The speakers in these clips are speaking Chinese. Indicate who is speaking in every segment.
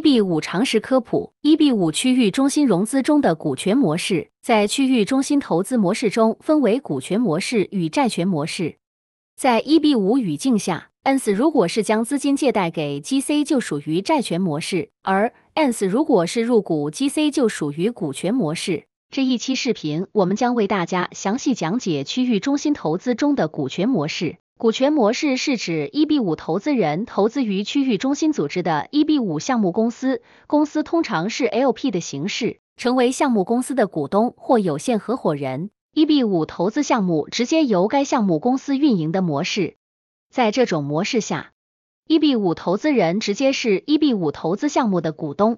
Speaker 1: e B 五常识科普：e B 五区域中心融资中的股权模式，在区域中心投资模式中分为股权模式与债权模式。在 e B 五语境下，S n 如果是将资金借贷给 GC 就属于债权模式，而 n S 如果是入股 GC 就属于股权模式。这一期视频，我们将为大家详细讲解区域中心投资中的股权模式。股权模式是指一 B 五投资人投资于区域中心组织的一 B 五项目公司，公司通常是 LP 的形式，成为项目公司的股东或有限合伙人。一 B 五投资项目直接由该项目公司运营的模式，在这种模式下，一 B 五投资人直接是一 B 五投资项目的股东，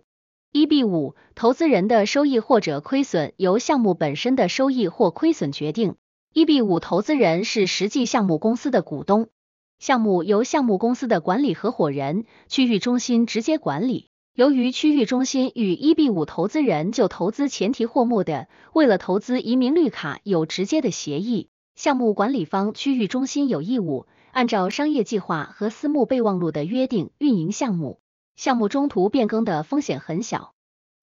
Speaker 1: 一 B 五投资人的收益或者亏损由项目本身的收益或亏损决定。E B 五投资人是实际项目公司的股东，项目由项目公司的管理合伙人、区域中心直接管理。由于区域中心与 E B 五投资人就投资前提或目的、为了投资移民绿卡有直接的协议，项目管理方区域中心有义务按照商业计划和私募备忘录的约定运营项目。项目中途变更的风险很小，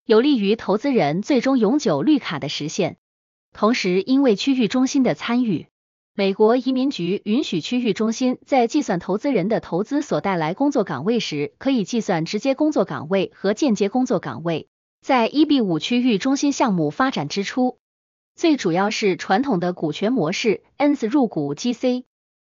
Speaker 1: 有利于投资人最终永久绿卡的实现。同时，因为区域中心的参与，美国移民局允许区域中心在计算投资人的投资所带来工作岗位时，可以计算直接工作岗位和间接工作岗位。在 EB-5 区域中心项目发展之初，最主要是传统的股权模式，N s 入股 GC。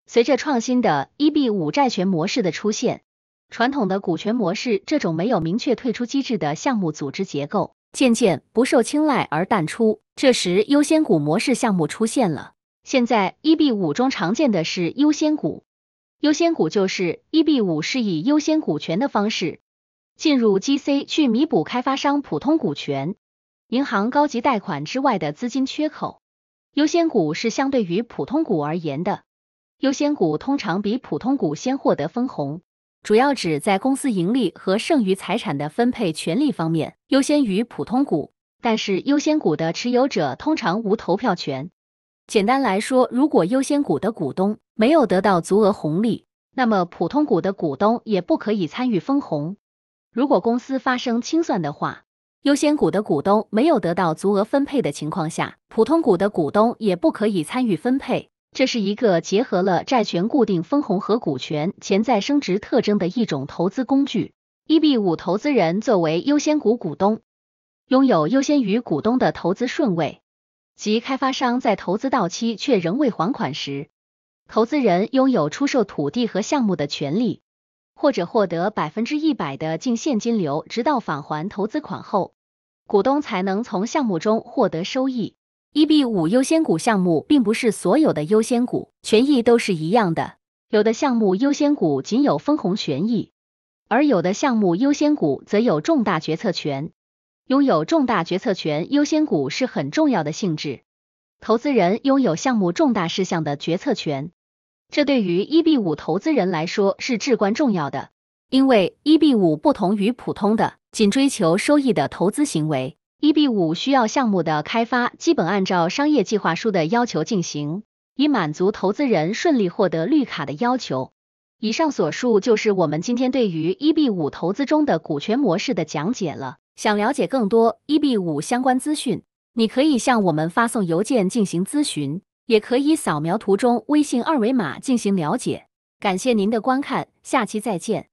Speaker 1: 随着创新的 EB-5 债权模式的出现，传统的股权模式这种没有明确退出机制的项目组织结构。渐渐不受青睐而淡出，这时优先股模式项目出现了。现在 E B 五中常见的是优先股。优先股就是 E B 五是以优先股权的方式进入 G C，去弥补开发商普通股权、银行高级贷款之外的资金缺口。优先股是相对于普通股而言的，优先股通常比普通股先获得分红。主要指在公司盈利和剩余财产的分配权利方面优先于普通股，但是优先股的持有者通常无投票权。简单来说，如果优先股的股东没有得到足额红利，那么普通股的股东也不可以参与分红。如果公司发生清算的话，优先股的股东没有得到足额分配的情况下，普通股的股东也不可以参与分配。这是一个结合了债权固定分红和股权潜在升值特征的一种投资工具。E B 五投资人作为优先股股东，拥有优先于股东的投资顺位，即开发商在投资到期却仍未还款时，投资人拥有出售土地和项目的权利，或者获得百分之一百的净现金流，直到返还投资款后，股东才能从项目中获得收益。E B 五优先股项目并不是所有的优先股权益都是一样的，有的项目优先股仅有分红权益，而有的项目优先股则有重大决策权。拥有重大决策权优先股是很重要的性质，投资人拥有项目重大事项的决策权，这对于 E B 五投资人来说是至关重要的，因为 E B 五不同于普通的仅追求收益的投资行为。一 B 五需要项目的开发基本按照商业计划书的要求进行，以满足投资人顺利获得绿卡的要求。以上所述就是我们今天对于一 B 五投资中的股权模式的讲解了。想了解更多一 B 五相关资讯，你可以向我们发送邮件进行咨询，也可以扫描图中微信二维码进行了解。感谢您的观看，下期再见。